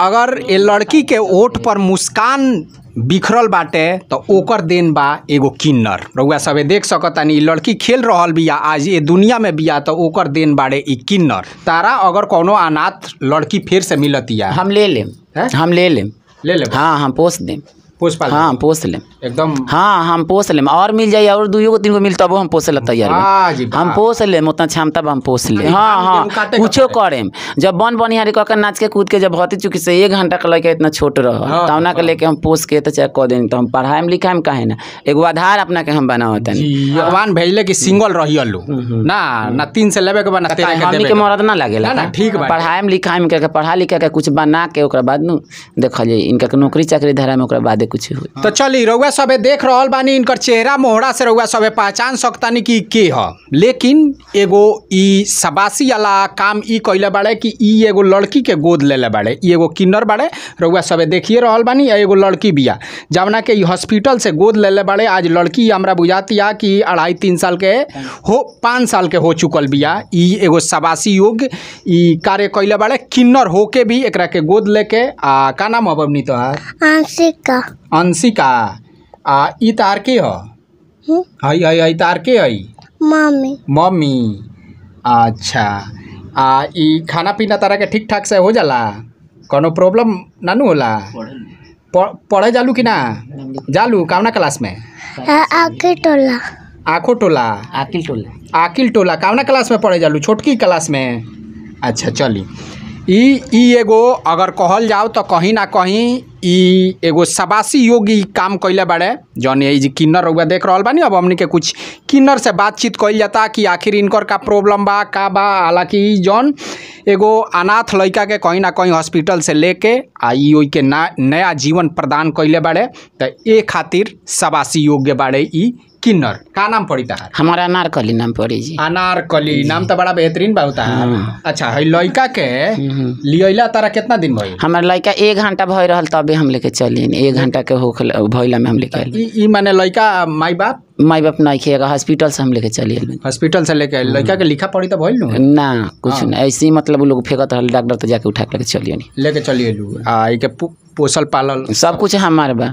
अगर ये लड़की के ओठ पर मुस्कान बिखरल बाटे तो ओकर देन बा एगो किन्नर रउआ सब देख सकतानी लड़की खेल रहा बिया आज ये दुनिया में बिया तो ओकर देन बाड़े इ किन्नर तारा अगर कोनो अनाथ लड़की फिर से मिलतिया हम ले लेम हम ले लेम ले ले हाँ हाँ पोस देम पोस पाल हाँ पोस लें एकदम हाँ हम पोस लें और मिल जाए और दुइयो को तीन को मिल तबो हम पोस ले तैयार हम पोस लें उतना हाँ हाँ। क्षमता हम पोस ले हाँ हाँ कुछो तो करेम जब बन बनिहारी कह नाच के कूद के जब होती चुकी से एक घंटा का लेके इतना छोट रह तवना के लेके हम पोस के तो चाहे कह दें तो हम पढ़ाई में लिखाई में काहे ना एगो आधार अपना के हम बनाओ तनी हाँ। भगवान भेजले कि सिंगल रही हम्म, हम्म। ना ना तीन से लेबे के बना तेरे के मरद ना लागेला ना ठीक बा पढ़ाई में लिखाई में पढ़ा लिखा के कुछ बना के ओकरा बाद नु देखल जाई इनका नौकरी चाकरी धरा में ओकरा बाद कुछ हो तो चलिए रउआ सब देख रहा बानी इनकर चेहरा मोहरा से रउआ सब पहचान सकतानी कि के ह लेकिन एगो ई सबासी वाला काम ई कैले बाड़े कि ई एगो लड़की के गोद लेले बाड़े ई एगो किन्नर बाड़े रउआ सबे देखिए रहा बानी एगो लड़की बिया जवना के हॉस्पिटल से गोद लेले बाड़े आज लड़की हमरा बुझाती कि अढ़ाई तीन साल के हो पाँच साल के हो चुकल बिया ई एगो सबासी युग ई कार्य कैले बाड़े किन्नर होके भी एकरा के गोद लेके आ का नाम अब अवनीत तो आंशिका अंशिका आ ई तार के हई हई हई तार के हई मम्मी मम्मी अच्छा आ खाना पीना तारा के ठीक ठाक से हो जाला कोनो प्रॉब्लम नानू होला पढ़े जालू कि ना जालू कामना क्लास में आखिर टोला आखो टोला आकिल टोला आकिल टोला कामना क्लास में पढ़े जालू छोटकी क्लास में अच्छा चली ई ई एगो अगर कहल जाओ तो कहीं ना कहीं इ एगो सबासी योगी काम कैले बाड़े जौन ये किन्नर रउआ देख रहा बानी अब हमने के कुछ किन्नर से बातचीत कैल जाता कि आखिर इनकर का प्रॉब्लम बा का बा हालांकि जौन एगो अनाथ लड़का के कहीं ना कहीं हॉस्पिटल से लेके आई ओ के ना नया जीवन प्रदान कैले बाड़े तो ये खातिर सबासी योग्य बाड़े इ किन्नर का नाम पड़ी ताहार हमारा अनारकली नाम पड़ी जी अनारकली नाम तो बड़ा बेहतरीन बा ताहार हाँ। अच्छा है लड़का के हम्म, हम्म। लियला तारा कितना दिन भइल हमार लड़का एक घंटा भय रहल तबे हम लेके चलिन एक घंटा के हो भइला में हम लेके ई माने लड़का माई बाप माई बाप नहीं खेगा हॉस्पिटल से हम लेके चलिए हॉस्पिटल से लेके लड़का के लिखा पढ़ी तो भइल ना कुछ हाँ। नहीं ऐसे ही मतलब लोग फेंकत रहल डॉक्टर तो जाके उठा के लेके चलिए लेके चलिए आ के पोसल पालल सब कुछ हमारे बा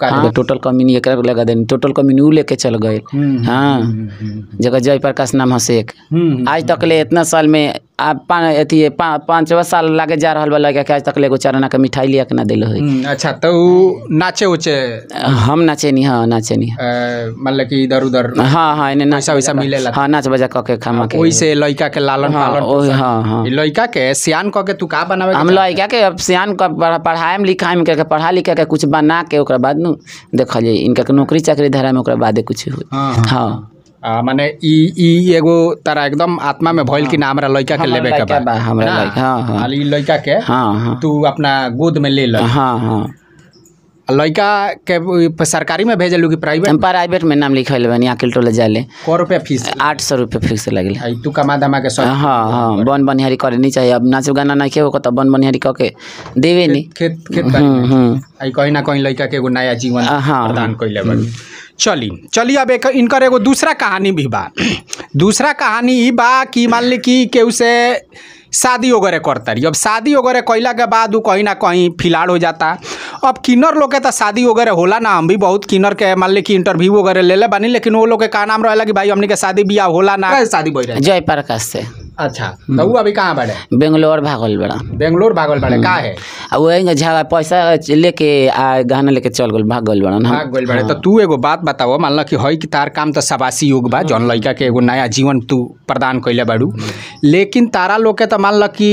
का हाँ, टोटल कम्युनी एक लगा देनी टोटल कमी ऊ लेके चल गए हम्म, हम्म, हाँ हम्म, जगह जय प्रकाश नाम हसे एक आज तक ले इतना साल में अब अथी पा, साल लागे जा रहा बा लड़का के आज तक एगो चरना के मिठाई लिया के ना दिल है हम्म, अच्छा तो नाचे उचे हम नाचे नहीं हाँ नाचे नहीं मतलब कि इधर उधर हाँ हाँ इन्हें नाचा वैसा मिले हाँ नाच बजा कके खामा के वही से लड़का के लालन हाँ, पालन हाँ हाँ लड़का के सियान कके तू का बनावे हम लड़का के अब सियान का पढ़ाए में लिखाई में करके पढ़ा लिखा के कुछ बना के ओकरा बाद नु देखल इनका नौकरी चाकरी धरा में ओकरा बादे कुछ हो हाँ, हाँ।, हाँ। माने इ एगो तारा एकदम आत्मा में भइल हाँ, कि ना हमरा लइका के लेबे के बा हमरा लइका हां हां ई लइका के हां हां तू अपना गोद में ले ल हां हां लइका के सरकारी में भेजलू कि प्राइवेट प्राइवेट में नाम लिखल बनी अकेले टोले जाले को रुपया फीस आठ सौ रुपया फीस लगे तू कमा धमा के हाँ हाँ बन बनिहारी करे नहीं चाहिए अब नाच गाना ना खेबो तो बन बनिहारी करके देवे नहीं खेत खेत कहीं ना कहीं लड़का के एगो नया जीवन प्रदान कर बनी चली चली अब एक इनकर एगो दूसरा कहानी भी बा दूसरा कहानी ही बा कि मान ली कि केहू से शादी वगैरह करता रही अब शादी वगैरह कैला के बाद वो कहीं ना कहीं फिलाड़ हो जाता अब किन्नर लोग के तो शादी वगैरह होला ना हम भी बहुत किन्नर के मान ली कि इंटरव्यू वगैरह ले ले बानी लेकिन वो लोग के का नाम रहे कि भाई हमने के शादी ब्याह होला ना शादी जय प्रकाश से अच्छा तो वो अभी कहाँ बड़े बेंगलोर भागल बड़ा बेंगलोर भागल बड़े हम्म। का है वही झाड़ा पैसा लेके आ गहना लेके चल गल भाग बड़ा भाग गल बड़े तो हाँ। तू एगो बात बताओ मान लो कि हई कि तार काम तो सबासी युग बा जौन लड़का के एगो नया जीवन तू प्रदान कैले बाड़ू हम्म। लेकिन तारा लोग के तो मान लो कि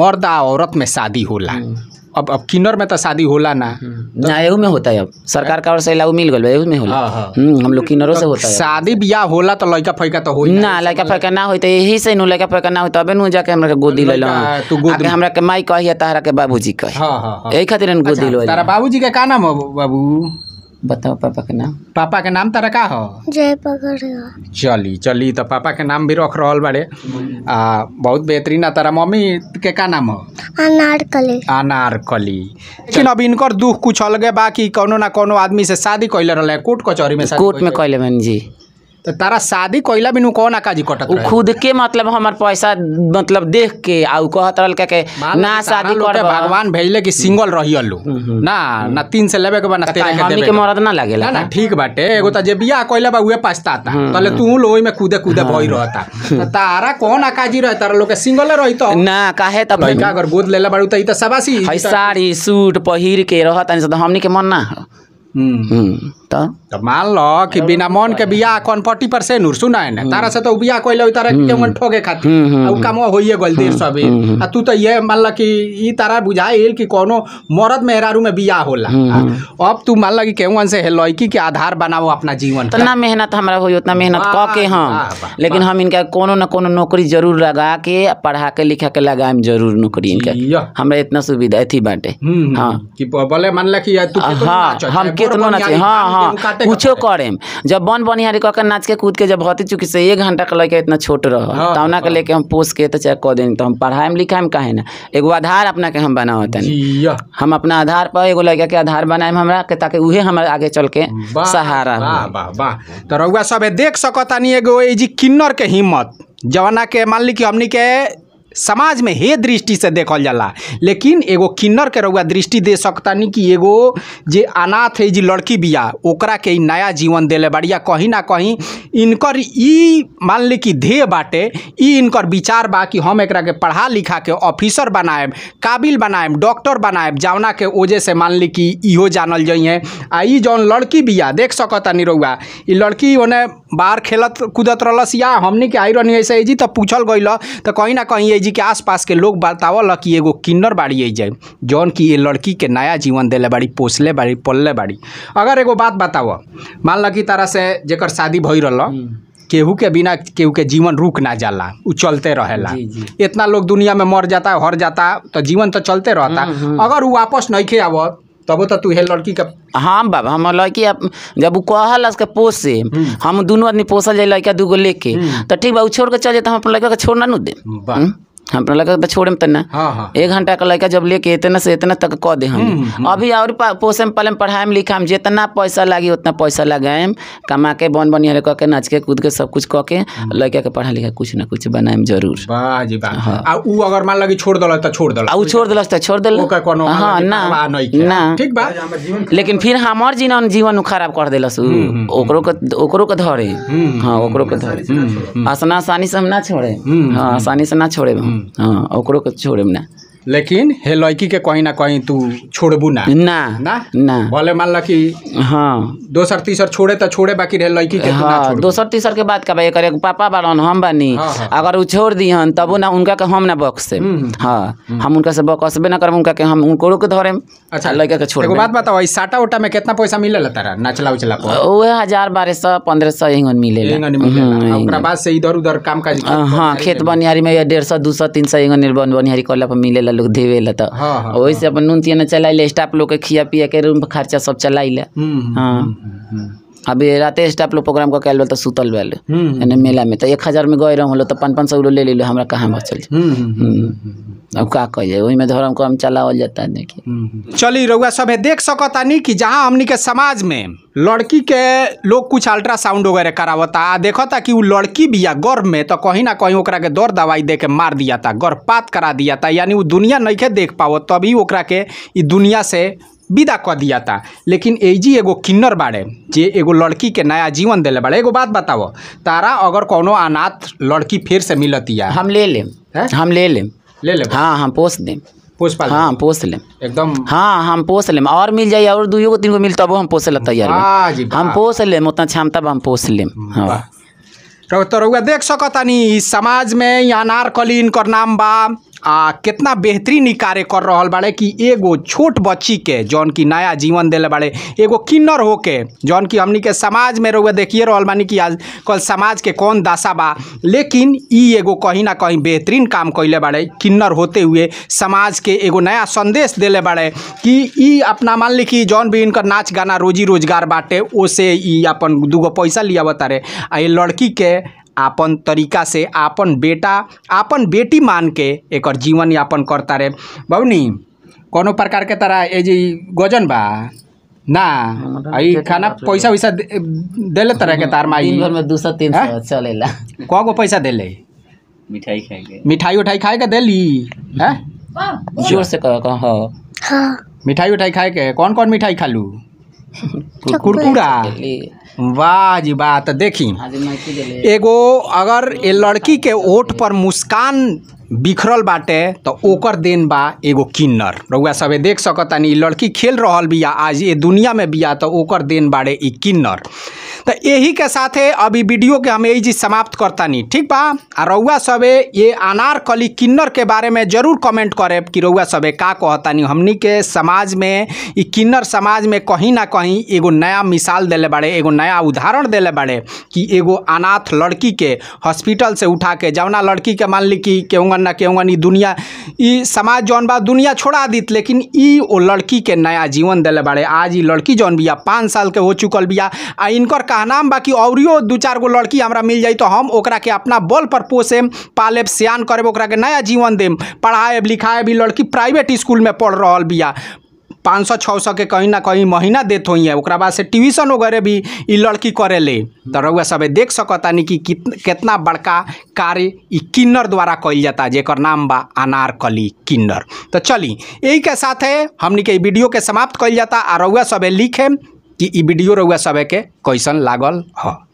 मर्द आ औरत में शादी होला हम्म। अब अब किन्नर में तो शादी होला ना हम्म। तो- ना एहू में होता है अब सरकार का और से लागू मिल गल एहू में होला हाँ, हाँ। हम्म, हम लोग किन्नरों से तो होता है शादी ब्याह होला तो लड़का फैका तो होई ना लड़का फैका ना होई तो यही से नु लड़का फैका ना होई तबे तो नु जाके हमरा के गोदी लेलो तू गोदी हमरा के माई कहिया तारा के बाबूजी कहि हां हां हाँ। एही खातिर गोदी अच्छा, लो तारा बाबूजी के का नाम बाबू बताओ पापा के नाम पापा के नाम तो का हो जय चली चली तो पापा के नाम भी रख रहा बड़े आ, बहुत बेहतरीन है तारा मम्मी के का नाम हो अनारकली अनारकली लेकिन अब इनकर दुख कुछ अलग बा कि कोनो ना कोनो आदमी से शादी कैले रहे कोर्ट कचहरी में कोर्ट में कैले जी तो तारा शादी कैला बिनु कौन आकाजी कटत रहे खुद के मतलब हमर पैसा मतलब देख के आ उ कहत रहल के के ना शादी कर भगवान भेजले कि सिंगल रहियल हम्म, हम्म। ना ना तीन से लेबे के बना तेरे के देबे के मरद ना लागेला ना ठीक बाटे एगो त जे बियाह कैला बा उहे पछता ता तले हम्म, तू लोई में कूदे कूदे भई रहता तारा कौन आकाजी रह तारा लोग के सिंगल रहित ना काहे त का अगर गोद लेला बाड़ू त ई त सबासी साड़ी सूट पहिर के रहत हमनी के मन ना तो मान लो कि बिना मन के बिया कौन फोर्टी परसेंट से सुना है तारा से तो बिया कोई लोग तारा के मन ठोके खाती उ काम होइए गल देर सब आ तू तो ये मान लो कि तारा बुझाइल कि कोनो मर्द मेहरारू में बिया होला अब तू मान लो कि केवन से लड़की के आधार बनाओ अपना जीवन उतना मेहनत हमारा हो उतना मेहनत क के हम लेकिन हम इनका कोनो कोनो नौकरी जरूर लगा के पढ़ा के लिखा के लगाएम जरूर नौकरी इनका इतना सुविधा बाटे कि बोले मान कि तू हम के चाहिए तो हाँ हाँ कुछ करे जब बन बनिहारी कह के नाच के कूद के जब भती चुकी से एक घंटा के लेके इतना छोट रह हाँ, तौना के हाँ। लेके हम पोस के तो चेक कर दे तो हम पढ़ाए में लिखाई में काहे ना एगो आधार अपना के हम बनाओ हम अपना आधार पर एगो लड़का के आधार बनाए हमारा के ताकि उहे हमारे आगे चल के सहारा तो रउआ सब देख सकता नहीं एगो किन्नर के हिम्मत जवाना के मान ली कि हमनी के समाज में हे दृष्टि से देखल जाला लेकिन एगो किन्नर के रउआ दृष्टि दे नहीं कि एगो जे अनाथ है जी लड़की बिया ओकरा के नया जीवन देले बढ़िया कहीं ना कहीं इनकर ई मान ली कि ध्येय बाटे ई इनकर विचार बा कि हम एक के पढ़ा लिखा के ऑफिसर बनाएम काबिल बनाएम डॉक्टर बनाएम जौना के वजह से मान ली कि इहो जानल जाइए आ ई जौन लड़की बिया देख नहीं रउआ इ लड़की उन्हें बाहर खेलत कूदत रहलस या हमनिक आई रही ऐसे जी तो पूछल गई तो कहीं ना कहीं जी के आसपास के लोग बतावल कि एगो किन्नर बाड़ी जाए जौन कि ये लड़की के नया जीवन दिले बाड़ी पोसले बाड़ी पलले बाड़ी अगर एगो बात बताव मान ल कि तारा से जर शादी भई रहा हम्म। केहू के बिना केहू के जीवन रुक ना जाला उ चलते रहेला इतना लोग दुनिया में मर जाता हर जाता तो जीवन तो चलते रहता हम्म, हम्म। अगर वो वापस नहीं खे आव तब तो तू है लड़की का हाँ बाबा हम लड़की जब कहल के पोसे हम दोनों आदमी पोसल जाए लड़का दूगो लेके तो ठीक बा छोड़ के चल जाए तो हम अपने लड़का के छोड़ना न दे हम हाँ, लगा छोड़े में तना हाँ, हाँ एक घंटा का लड़का जब लेके इतना से इतना तक कह दे हम हम्म, हम्म। अभी और पोसे में पहले में पढ़ाए लिखा जितना पैसा लगे उतना पैसा लगाए कमा के बन बन कह के नाच के कूद के सब कुछ कह के हम्म। लड़का के पढ़ा लिखा कुछ ना कुछ बनाए जरूर हाँ। अगर मान लगे छोड़ दल तो छोड़ दल छोड़ दल छोड़ दल हाँ ना ना लेकिन फिर हमार जीवन जीवन खराब कर दिलस ओकरो के धरे हाँ के धरे आसानी से हम ना छोड़े हाँ आसानी से ना छोड़े हम ఆ ఒక చోడేమినా लेकिन हे लड़की के कहीं ना कहीं तू छोड़बू ना ना ना ना भले मान ला की हाँ दोसर तीसर छोड़े तो छोड़े बाकी रहे लड़की के हाँ दोसर तीसर के बात का एक पापा बड़न हम बनी हाँ, हाँ। अगर वो छोड़ दी हन तब ना उनका के हम ना बक्से हम्म, हम्म। हाँ हम्म। हम उनका से बकसबे ना कर उनका के हम उनको के धरे अच्छा लड़का के छोड़ बात बताओ साटा उटा में कितना पैसा मिले ला तारा नाचला उचला पर वह हजार बारह सौ पंद्रह सौ एंगन मिले बाद से इधर उधर काम काज हाँ खेत बनिहारी में डेढ़ सौ दू सौ तीन सौ एंगन बन बनियारी करला पर मिले लोग देवे ला तो वही से अपन नून तीन चला स्टाफ लोग के खिया पिया के रूम खर्चा सब चला हम्म, हम्म, हाँ हम्म, अभी रात स्टाफ लोग प्रोग्राम का कैल तो सुतल बैल यानी हम्म। मेला में तो एक हज़ार में गए रहो तो मतलब पाँच पाँच सौ ले लो हमारा कहाँ बचल हम्म, हम्म, अब का कहिए वही में धर्म को हम चलावल जाता है देखिए चलिए रउआ सब देख सकता नहीं कि जहाँ हमने के समाज में लड़की के लोग कुछ अल्ट्रासाउंड वगैरह करावता आ देखता कि वो लड़की भी आ गर्भ में तो कहीं ना कहीं ओकरा के दौर दवाई दे के मार दिया था गर्भपात करा दिया था यानी वो दुनिया नहीं के देख पाओ तभी ओकरा के दुनिया से विदा क दिया था लेकिन एजी एगो किन्नर बाड़े जे एगो लड़की के नया जीवन दिले बाड़े एगो बात बताओ तारा अगर कोनो अनाथ लड़की फिर से मिलती है हम ले लेम हम ले लेम ले ले हाँ हम पोस देम पोस हाँ पोस ले एकदम हाँ हम पोस लेम और मिल जाए और दुई गो तीन गो मिल तब हम पोस ले तैयार हम पोस ले उतना क्षमता हम पोस लेम हाँ तो रउआ देख नहीं समाज में अनारकली इनकर नाम बा आ कितना बेहतरीन कार्य कर रहा बड़े कि एगो छोट बच्ची के जौन की नया जीवन दिले बड़े एगो किन्नर होके जौन की हमनी के समाज में रहुए देखिए रहा बानी कि आज कल समाज के कौन दशा बा लेकिन ई एगो कहीं ना कहीं बेहतरीन काम कैले बड़े किन्नर होते हुए समाज के एगो नया संदेश दिले बड़े कि ई अपना मान ली कि जौन भी इनका नाच गाना रोजी रोजगार बाटे उसे ई अपन दूगो पैसा लिया बता रहे आ लड़की के आपन तरीका से आपन बेटा आपन बेटी मान के एक जीवन यापन करता रहे बबनी कोनो प्रकार के तरह ये जी गोजन बा ना आई खाना पैसा वैसा दे तरह के तार माई दिन में दो सौ तीन सौ चले ला कौ को पैसा दे ले मिठाई खाएगा मिठाई उठाई खाएगा दे ली है जोर से कहो हाँ हाँ मिठाई उठाई खाए के कौन कौन मिठाई खा लू कुरकुरा वाह बात देखी एगो अगर ए लड़की के ओठ पर मुस्कान बिखरल बाटे तो ओकर देन बा एगो किन्नर रउआ सब देख सकतानी लड़की खेल रहा बिया आज ये दुनिया में बिया तो ओकर देन बाड़े ई किन्नर तो यही के साथ अभी वीडियो के हम यही समाप्त करता नहीं ठीक बा रउआ सबे ये अनार कली किन्नर के बारे में जरूर कमेंट करे कि रउआ सबे का कहता नहीं हमनी के समाज में किन्नर समाज में कहीं ना कहीं एगो नया मिसाल दिले बाड़े एगो नया उदाहरण दिले बाड़े कि एगो अनाथ लड़की के हॉस्पिटल से उठा के जौना लड़की के मान ली कि केहूँगन ना केहूँगन दुनिया समाज जौन बा दुनिया छोड़ा दी लेकिन ई लड़की के नया जीवन दिले बाड़े आज लड़की जौन बिया पाँच साल के हो चुकल बिया आ इनकर कहनाम बाकी और दू चार गो लड़की हमारा मिल जाए तो हम ओकरा के अपना बल पर पोसेम पाले सियान करेब के नया जीवन देम लिखाए भी लड़की प्राइवेट स्कूल में पढ़ रहा बिया पाँच सौ छः सौ के कहीं ना कहीं महीना देते हुई है बाद से ट्यूशन वगैरह भी ये लड़की करे ले तो रउआ सब देख सकतानी कि कितना बड़का कार्य किन्नर द्वारा कल जाता जेकर नाम बा अनारकली किन्नर तो चली यही के साथ है हमनी के वीडियो के समाप्त कल जाता आ रउआ सब लिखे कि वीडियो रउआ सभे के कैसन लागल ह हाँ।